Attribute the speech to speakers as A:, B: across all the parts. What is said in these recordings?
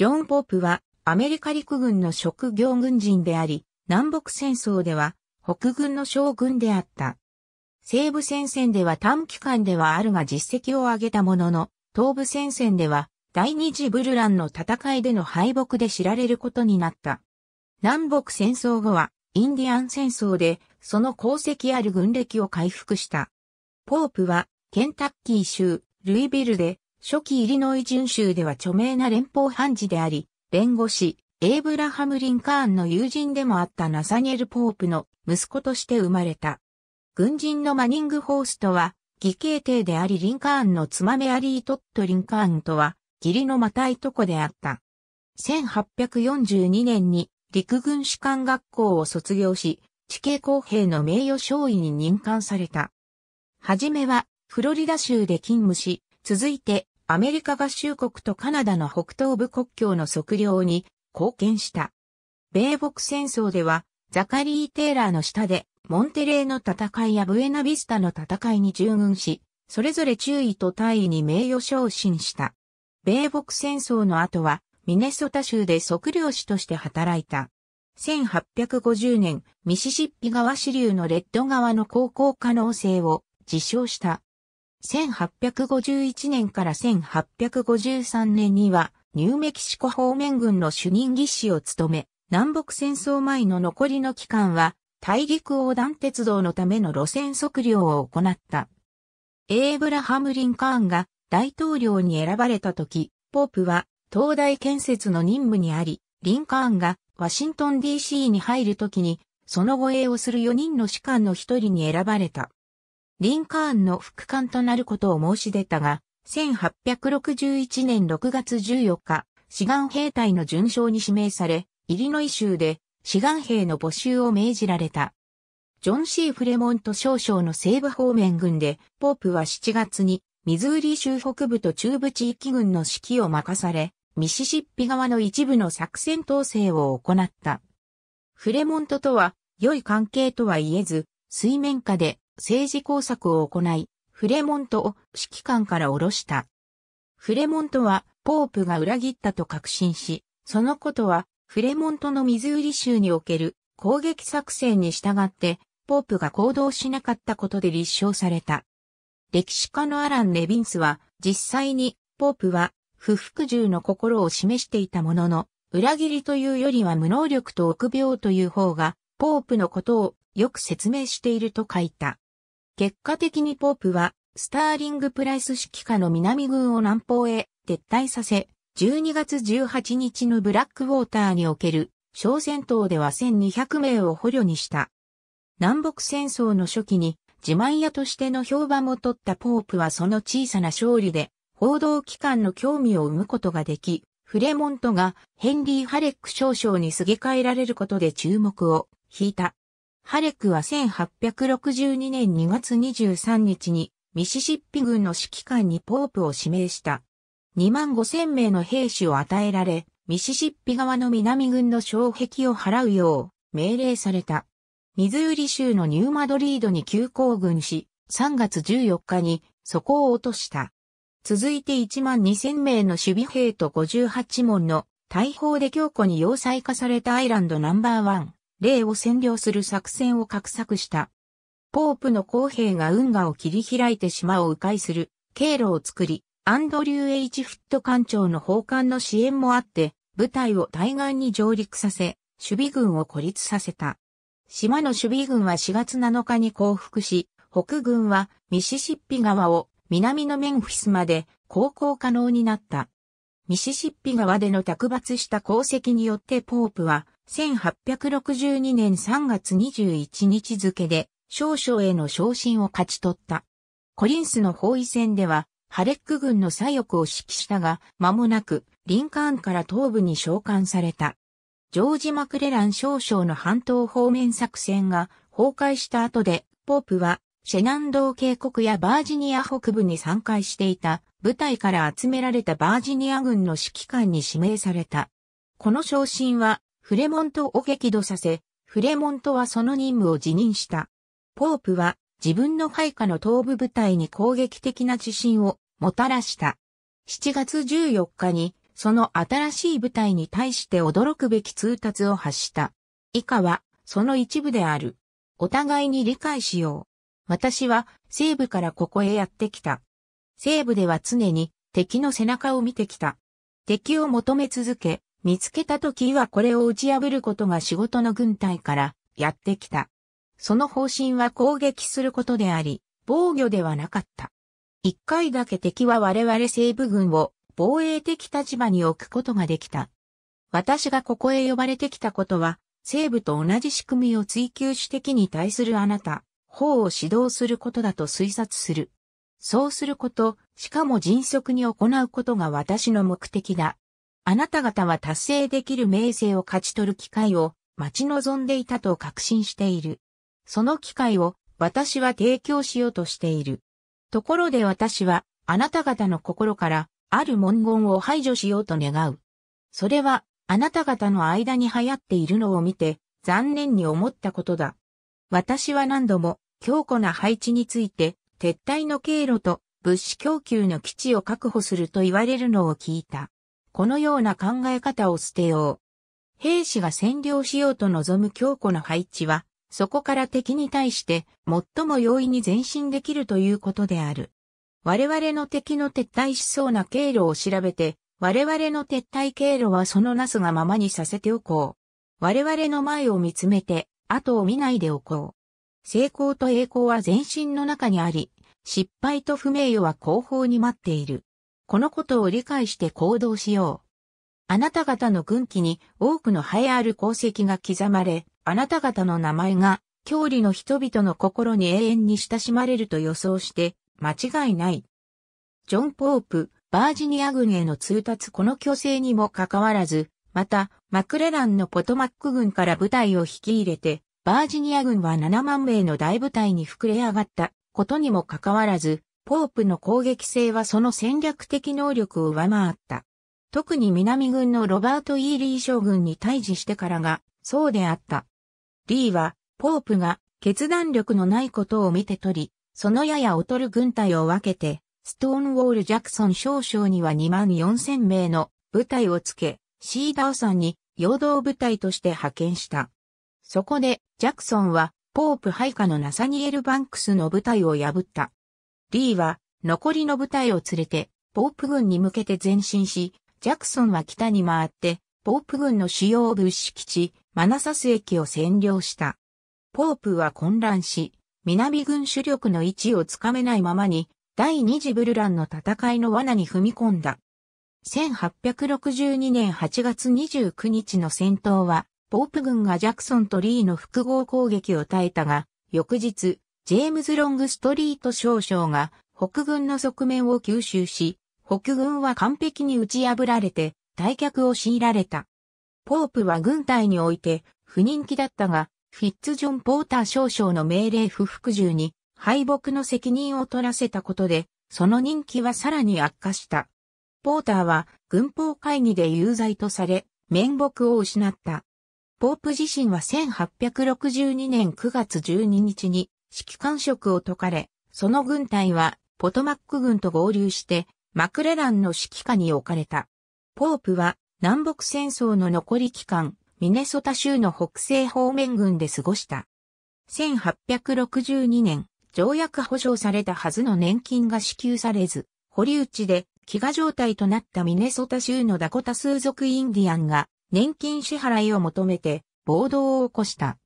A: ジョン・ポープはアメリカ陸軍の職業軍人であり、南北戦争では北軍の将軍であった。西部戦線では短期間ではあるが実績を上げたものの、東部戦線では第二次ブルランの戦いでの敗北で知られることになった。南北戦争後はインディアン戦争でその功績ある軍歴を回復した。ポープはケンタッキー州ルイビルで初期イリノイ巡州では著名な連邦判事であり、弁護士、エイブラハム・リンカーンの友人でもあったナサニエル・ポープの息子として生まれた。軍人のマニング・ホーストは、義兄弟でありリンカーンの妻メアリー・トット・リンカーンとは、義理のまたいとこであった。1842年に陸軍士官学校を卒業し、地形公平の名誉少尉に任官された。はじめは、フロリダ州で勤務し、続いて、アメリカ合衆国とカナダの北東部国境の測量に貢献した。米北戦争では、ザカリー・テイラーの下で、モンテレーの戦いやブエナビスタの戦いに従軍し、それぞれ中尉と大尉に名誉昇進した。米北戦争の後は、ミネソタ州で測量士として働いた。1850年、ミシシッピ川支流のレッド川の航行可能性を自称した。1851年から1853年には、ニューメキシコ方面軍の主任技師を務め、南北戦争前の残りの期間は、大陸横断鉄道のための路線測量を行った。エイブラハム・リンカーンが大統領に選ばれた時、ポープは東大建設の任務にあり、リンカーンがワシントン DC に入る時に、その護衛をする4人の士官の一人に選ばれた。リンカーンの副官となることを申し出たが、1861年6月14日、志願兵隊の巡将に指名され、イリノイ州で志願兵の募集を命じられた。ジョン・シー・フレモント少将の西部方面軍で、ポープは7月に、ミズーリ州北部と中部地域軍の指揮を任され、ミシシッピ側の一部の作戦統制を行った。フレモントとは、良い関係とは言えず、水面下で政治工作を行い、フレモントを指揮官から下ろした。フレモントはポープが裏切ったと確信し、そのことはフレモントのミズーリ州における攻撃作戦に従ってポープが行動しなかったことで立証された。歴史家のアラン・レビンスは実際にポープは不服従の心を示していたものの、裏切りというよりは無能力と臆病という方が、ポープのことをよく説明していると書いた。結果的にポープは、スターリングプライス指揮下の南軍を南方へ撤退させ、12月18日のブラックウォーターにおける小戦闘では1200名を捕虜にした。南北戦争の初期に自慢屋としての評判も取ったポープはその小さな勝利で報道機関の興味を生むことができ、フレモントがヘンリー・ハレック少将にすげ替えられることで注目を引いた。ハレクは1862年2月23日にミシシッピ軍の指揮官にポープを指名した。2万5千名の兵士を与えられ、ミシシッピ側の南軍の障壁を払うよう命令された。ミズーリ州のニューマドリードに急行軍し、3月14日にそこを落とした。続いて1万2千名の守備兵と58門の大砲で強固に要塞化されたアイランドナンバーワン。霊を占領する作戦を画策した。ポープの公兵が運河を切り開いて島を迂回する経路を作り、アンドリュー・エイチ・フット艦長の砲艦の支援もあって、部隊を対岸に上陸させ、守備軍を孤立させた。島の守備軍は4月7日に降伏し、北軍はミシシッピ川を南のメンフィスまで航行可能になった。ミシシッピ川での卓抜した功績によってポープは1862年3月21日付で、少将への昇進を勝ち取った。コリンスの包囲戦では、ハレック軍の左翼を指揮したが、間もなく、リンカーンから東部に召喚された。ジョージ・マクレラン少将の半島方面作戦が崩壊した後で、ポープは、シェナンドー渓谷やバージニア北部に参加していた部隊から集められたバージニア軍の指揮官に指名された。この昇進はフレモントを激怒させ、フレモントはその任務を辞任した。ポープは自分の配下の東部部隊に攻撃的な自信をもたらした。7月14日にその新しい部隊に対して驚くべき通達を発した。以下はその一部である。お互いに理解しよう。私は西部からここへやってきた。西部では常に敵の背中を見てきた。敵を求め続け、見つけた時はこれを打ち破ることが仕事の軍隊からやってきた。その方針は攻撃することであり、防御ではなかった。一回だけ敵は我々西部軍を防衛的立場に置くことができた。私がここへ呼ばれてきたことは、西部と同じ仕組みを追求主的に対するあなた、方を指導することだと推察する。そうすること、しかも迅速に行うことが私の目的だ。あなた方は達成できる名声を勝ち取る機会を待ち望んでいたと確信している。その機会を私は提供しようとしている。ところで私はあなた方の心からある文言を排除しようと願う。それはあなた方の間に流行っているのを見て残念に思ったことだ。私は何度も強固な配置について撤退の経路と物資供給の基地を確保すると言われるのを聞いた。このような考え方を捨てよう。兵士が占領しようと望む強固な配置は、そこから敵に対して最も容易に前進できるということである。我々の敵の撤退しそうな経路を調べて、我々の撤退経路はそのなすがままにさせておこう。我々の前を見つめて、後を見ないでおこう。成功と栄光は前進の中にあり、失敗と不名誉は後方に待っている。このことを理解して行動しよう。あなた方の軍旗に多くの栄えある功績が刻まれ、あなた方の名前が、郷里の人々の心に永遠に親しまれると予想して、間違いない。ジョン・ポープ、バージニア軍への通達この虚勢にもかかわらず、また、マクレランのポトマック軍から部隊を引き入れて、バージニア軍は7万名の大部隊に膨れ上がったことにもかかわらず、ポープの攻撃性はその戦略的能力を上回った。特に南軍のロバート・イーリー将軍に対峙してからが、そうであった。リーは、ポープが決断力のないことを見て取り、そのやや劣る軍隊を分けて、ストーンウォール・ジャクソン少将には2万4千名の部隊をつけ、シーダーさんに陽動部隊として派遣した。そこで、ジャクソンは、ポープ配下のナサニエル・バンクスの部隊を破った。リーは残りの部隊を連れて、ポープ軍に向けて前進し、ジャクソンは北に回って、ポープ軍の主要物資基地、マナサス駅を占領した。ポープは混乱し、南軍主力の位置をつかめないままに、第二次ブルランの戦いの罠に踏み込んだ。1862年8月29日の戦闘は、ポープ軍がジャクソンとリーの複合攻撃を耐えたが、翌日、ジェームズ・ロングストリート少将が北軍の側面を吸収し、北軍は完璧に打ち破られて退却を強いられた。ポープは軍隊において不人気だったが、フィッツ・ジョン・ポーター少将の命令不服従に敗北の責任を取らせたことで、その人気はさらに悪化した。ポーターは軍法会議で有罪とされ、面目を失った。ポープ自身は1862年9月12日に指揮官職を解かれ、その軍隊はポトマック軍と合流して、マクレランの指揮下に置かれた。ポープは南北戦争の残り期間、ミネソタ州の北西方面軍で過ごした。1862年、条約保障されたはずの年金が支給されず、堀内で飢餓状態となったミネソタ州のダコタ数族インディアンが年金支払いを求めて暴動を起こした。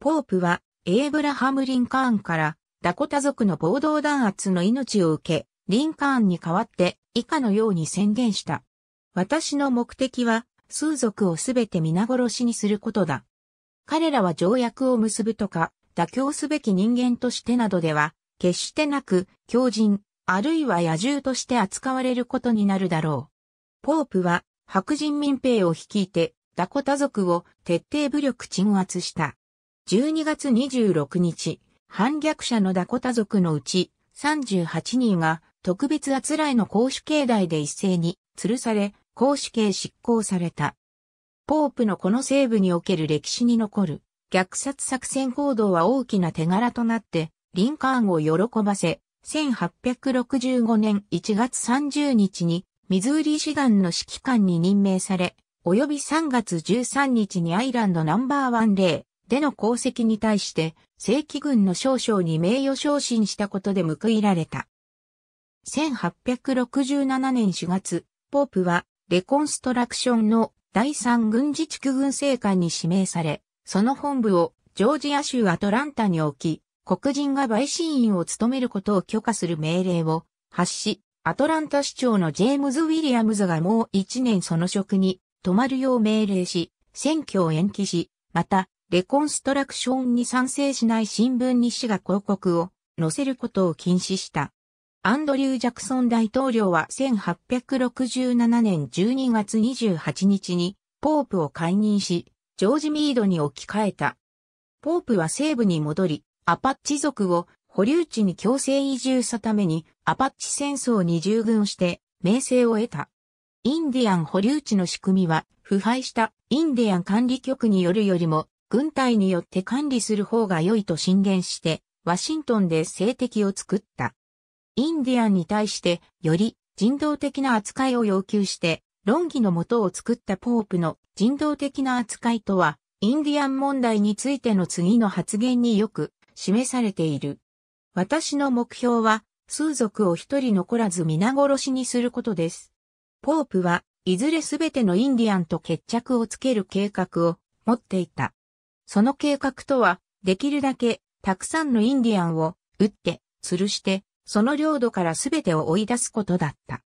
A: ポープはエーブラハム・リンカーンから、ダコタ族の暴動弾圧の命を受け、リンカーンに代わって以下のように宣言した。私の目的は、数族をすべて皆殺しにすることだ。彼らは条約を結ぶとか、妥協すべき人間としてなどでは、決してなく、狂人、あるいは野獣として扱われることになるだろう。ポープは、白人民兵を率いて、ダコタ族を徹底武力鎮圧した。12月26日、反逆者のダコタ族のうち38人が特別あつらいの公主境内で一斉に吊るされ、公主刑執行された。ポープのこの西部における歴史に残る虐殺作戦行動は大きな手柄となって、リンカーンを喜ばせ、1865年1月30日にミズーリ師団の指揮官に任命され、及び3月13日にアイランドナンバーワン例、での功績に対して、正規軍の少将に名誉昇進したことで報いられた。1867年4月、ポープは、レコンストラクションの第三軍事地区軍政官に指名され、その本部をジョージア州アトランタに置き、黒人が陪審員を務めることを許可する命令を発し、アトランタ市長のジェームズ・ウィリアムズがもう一年その職に止まるよう命令し、選挙を延期し、またレコンストラクションに賛成しない新聞に市が広告を載せることを禁止した。アンドリュー・ジャクソン大統領は1867年12月28日にポープを解任し、ジョージ・ミードに置き換えた。ポープは西部に戻り、アパッチ族を保留地に強制移住したためにアパッチ戦争に従軍して名声を得た。インディアン保留地の仕組みは腐敗したインディアン管理局によるよりも軍隊によって管理する方が良いと進言して、ワシントンで政敵を作った。インディアンに対して、より人道的な扱いを要求して、論議のもとを作ったポープの人道的な扱いとは、インディアン問題についての次の発言によく示されている。私の目標は、数族を一人残らず皆殺しにすることです。ポープは、いずれすべてのインディアンと決着をつける計画を持っていた。その計画とは、できるだけ、たくさんのインディアンを、撃って、吊るして、その領土からすべてを追い出すことだった。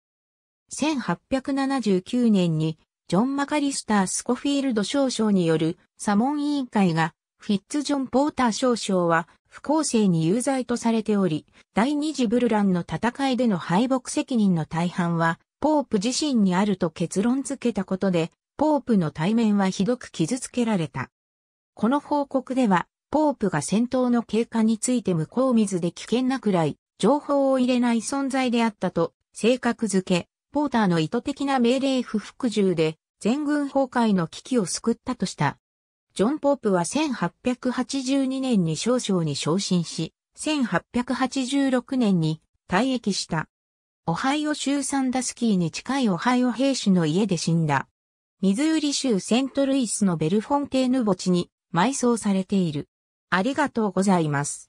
A: 1879年に、ジョン・マカリスター・スコフィールド少将による、サモン委員会が、フィッツ・ジョン・ポーター少将は、不公正に有罪とされており、第二次ブルランの戦いでの敗北責任の大半は、ポープ自身にあると結論付けたことで、ポープの対面はひどく傷つけられた。この報告では、ポープが戦闘の経過について向こう水で危険なくらい、情報を入れない存在であったと、性格づけ、ポーターの意図的な命令不服従で、全軍崩壊の危機を救ったとした。ジョン・ポープは1882年に少将に昇進し、1886年に退役した。オハイオ州サンダスキーに近いオハイオ兵士の家で死んだ。ミズーリ州セントルイスのベルフォンテーヌ墓地に埋葬されている。ありがとうございます。